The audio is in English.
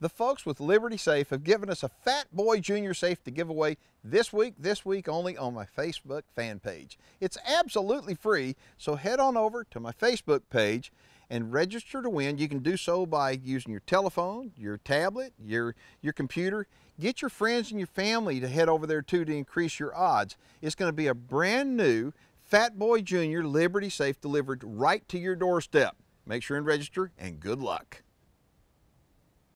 the folks with Liberty Safe have given us a Fat Boy Junior Safe to give away this week, this week only on my Facebook fan page. It's absolutely free, so head on over to my Facebook page and register to win. You can do so by using your telephone, your tablet, your, your computer. Get your friends and your family to head over there too to increase your odds. It's going to be a brand new Fat Boy Junior Liberty Safe delivered right to your doorstep. Make sure and register and good luck.